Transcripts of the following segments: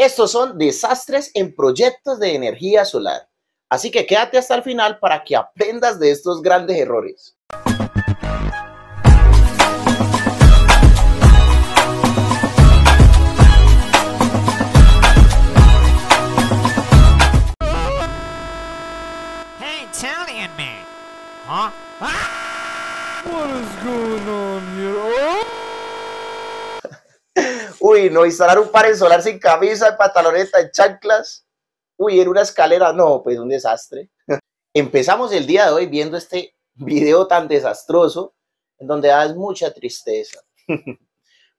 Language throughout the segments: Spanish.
Estos son desastres en proyectos de energía solar. Así que quédate hasta el final para que aprendas de estos grandes errores. Uy, no, instalar un panel solar sin camisa, en pantaloneta, en chanclas. Uy, en una escalera. No, pues un desastre. Empezamos el día de hoy viendo este video tan desastroso en donde da mucha tristeza.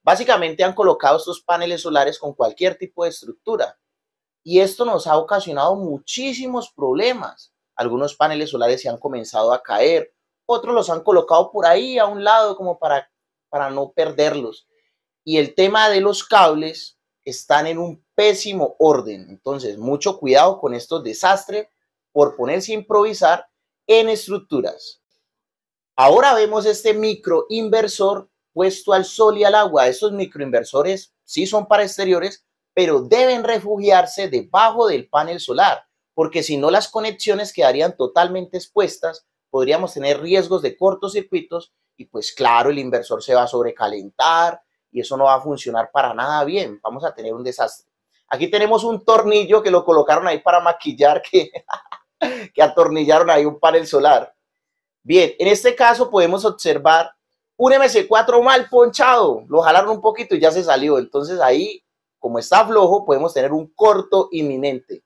Básicamente han colocado estos paneles solares con cualquier tipo de estructura y esto nos ha ocasionado muchísimos problemas. Algunos paneles solares se han comenzado a caer, otros los han colocado por ahí a un lado como para, para no perderlos y el tema de los cables están en un pésimo orden. Entonces, mucho cuidado con estos desastres por ponerse a improvisar en estructuras. Ahora vemos este microinversor puesto al sol y al agua. Estos microinversores sí son para exteriores, pero deben refugiarse debajo del panel solar, porque si no las conexiones quedarían totalmente expuestas, podríamos tener riesgos de cortocircuitos y pues claro, el inversor se va a sobrecalentar, y eso no va a funcionar para nada bien. Vamos a tener un desastre. Aquí tenemos un tornillo que lo colocaron ahí para maquillar, que, que atornillaron ahí un panel solar. Bien, en este caso podemos observar un MC4 mal ponchado. Lo jalaron un poquito y ya se salió. Entonces ahí, como está flojo, podemos tener un corto inminente.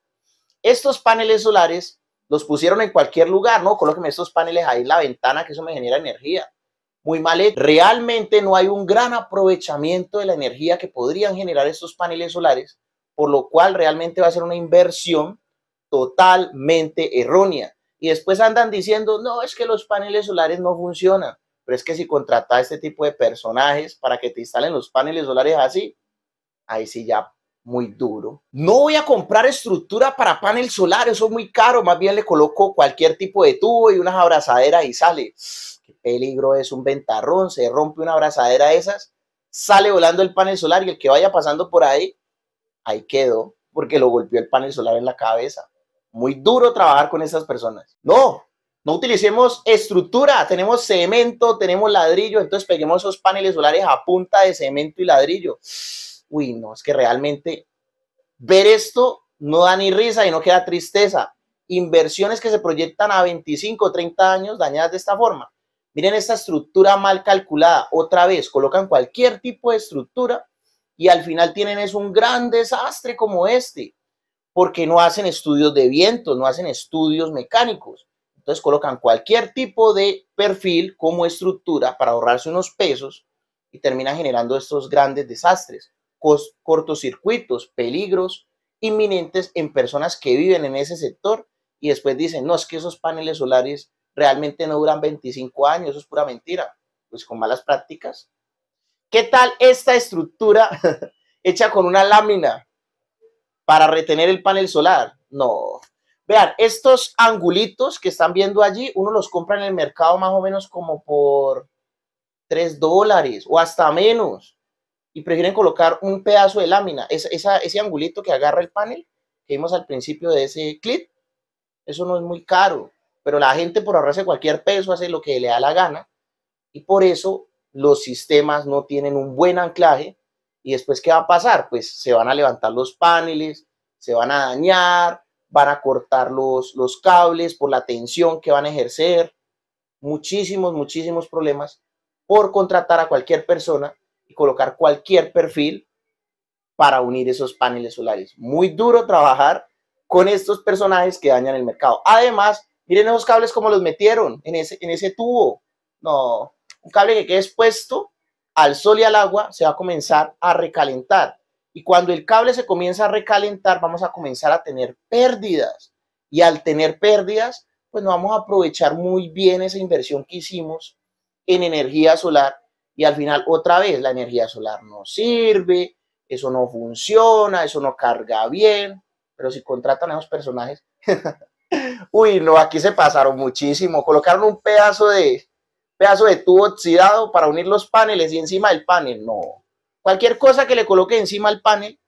Estos paneles solares los pusieron en cualquier lugar, ¿no? Colóquenme estos paneles ahí en la ventana, que eso me genera energía muy mal Realmente no hay un gran aprovechamiento de la energía que podrían generar estos paneles solares, por lo cual realmente va a ser una inversión totalmente errónea. Y después andan diciendo, no, es que los paneles solares no funcionan. Pero es que si contratas a este tipo de personajes para que te instalen los paneles solares así, ahí sí ya muy duro. No voy a comprar estructura para panel solar, eso es muy caro. Más bien le coloco cualquier tipo de tubo y unas abrazaderas y sale peligro, es un ventarrón, se rompe una abrazadera de esas, sale volando el panel solar y el que vaya pasando por ahí, ahí quedó, porque lo golpeó el panel solar en la cabeza. Muy duro trabajar con esas personas. No, no utilicemos estructura, tenemos cemento, tenemos ladrillo, entonces peguemos esos paneles solares a punta de cemento y ladrillo. Uy, no, es que realmente ver esto no da ni risa y no queda tristeza. Inversiones que se proyectan a 25 o 30 años dañadas de esta forma. Miren esta estructura mal calculada. Otra vez, colocan cualquier tipo de estructura y al final tienen es un gran desastre como este, porque no hacen estudios de viento, no hacen estudios mecánicos. Entonces colocan cualquier tipo de perfil como estructura para ahorrarse unos pesos y termina generando estos grandes desastres, cortocircuitos, peligros inminentes en personas que viven en ese sector y después dicen, no, es que esos paneles solares realmente no duran 25 años, eso es pura mentira, pues con malas prácticas. ¿Qué tal esta estructura hecha con una lámina para retener el panel solar? No. Vean, estos angulitos que están viendo allí, uno los compra en el mercado más o menos como por 3 dólares o hasta menos. Y prefieren colocar un pedazo de lámina. ese angulito que agarra el panel que vimos al principio de ese clip, eso no es muy caro pero la gente por ahorrarse cualquier peso hace lo que le da la gana y por eso los sistemas no tienen un buen anclaje y después ¿qué va a pasar? Pues se van a levantar los paneles, se van a dañar, van a cortar los, los cables por la tensión que van a ejercer, muchísimos, muchísimos problemas por contratar a cualquier persona y colocar cualquier perfil para unir esos paneles solares. Muy duro trabajar con estos personajes que dañan el mercado. Además, Miren esos cables como los metieron en ese, en ese tubo. No, un cable que quede expuesto al sol y al agua se va a comenzar a recalentar. Y cuando el cable se comienza a recalentar, vamos a comenzar a tener pérdidas. Y al tener pérdidas, pues no vamos a aprovechar muy bien esa inversión que hicimos en energía solar. Y al final, otra vez, la energía solar no sirve, eso no funciona, eso no carga bien. Pero si contratan a esos personajes, Uy, no, aquí se pasaron muchísimo. Colocaron un pedazo de, pedazo de tubo oxidado para unir los paneles y encima del panel. No. Cualquier cosa que le coloque encima al panel,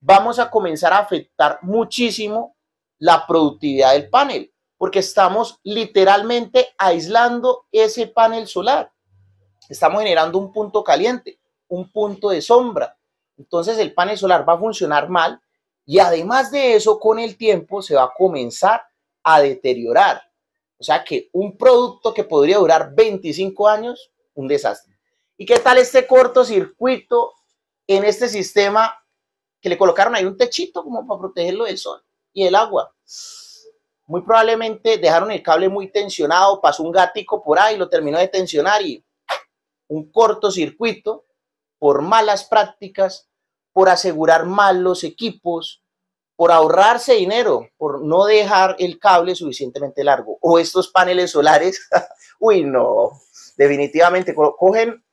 vamos a comenzar a afectar muchísimo la productividad del panel, porque estamos literalmente aislando ese panel solar. Estamos generando un punto caliente, un punto de sombra. Entonces el panel solar va a funcionar mal y además de eso, con el tiempo se va a comenzar a deteriorar. O sea que un producto que podría durar 25 años, un desastre. ¿Y qué tal este cortocircuito en este sistema que le colocaron ahí un techito como para protegerlo del sol y el agua? Muy probablemente dejaron el cable muy tensionado, pasó un gatico por ahí, lo terminó de tensionar y un cortocircuito por malas prácticas, por asegurar mal los equipos, por ahorrarse dinero, por no dejar el cable suficientemente largo. O estos paneles solares, uy, no, definitivamente cogen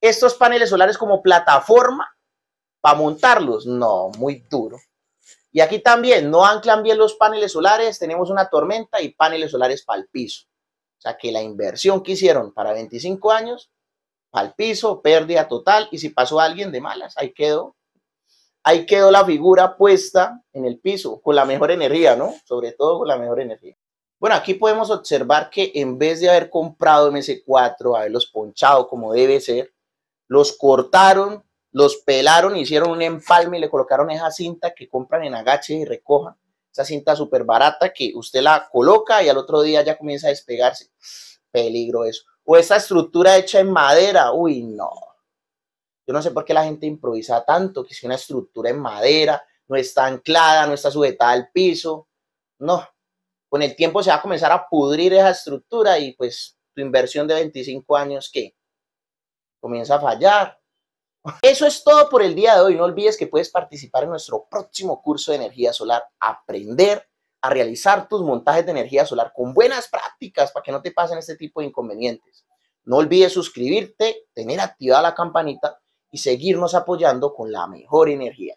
estos paneles solares como plataforma para montarlos. No, muy duro. Y aquí también no anclan bien los paneles solares, tenemos una tormenta y paneles solares para el piso. O sea que la inversión que hicieron para 25 años, el piso, pérdida total, y si pasó alguien de malas, ahí quedó ahí quedó la figura puesta en el piso, con la mejor energía, ¿no? Sobre todo con la mejor energía. Bueno, aquí podemos observar que en vez de haber comprado ms 4 haberlos ponchado como debe ser, los cortaron, los pelaron, hicieron un empalme y le colocaron esa cinta que compran en agache y recoja. Esa cinta súper barata que usted la coloca y al otro día ya comienza a despegarse. Peligro eso. O esa estructura hecha en madera. Uy, no, yo no sé por qué la gente improvisa tanto, que si una estructura en madera no está anclada, no está sujetada al piso. No, con el tiempo se va a comenzar a pudrir esa estructura y pues tu inversión de 25 años que comienza a fallar. Eso es todo por el día de hoy. No olvides que puedes participar en nuestro próximo curso de energía solar, aprender a realizar tus montajes de energía solar con buenas prácticas para que no te pasen este tipo de inconvenientes. No olvides suscribirte, tener activada la campanita y seguirnos apoyando con la mejor energía.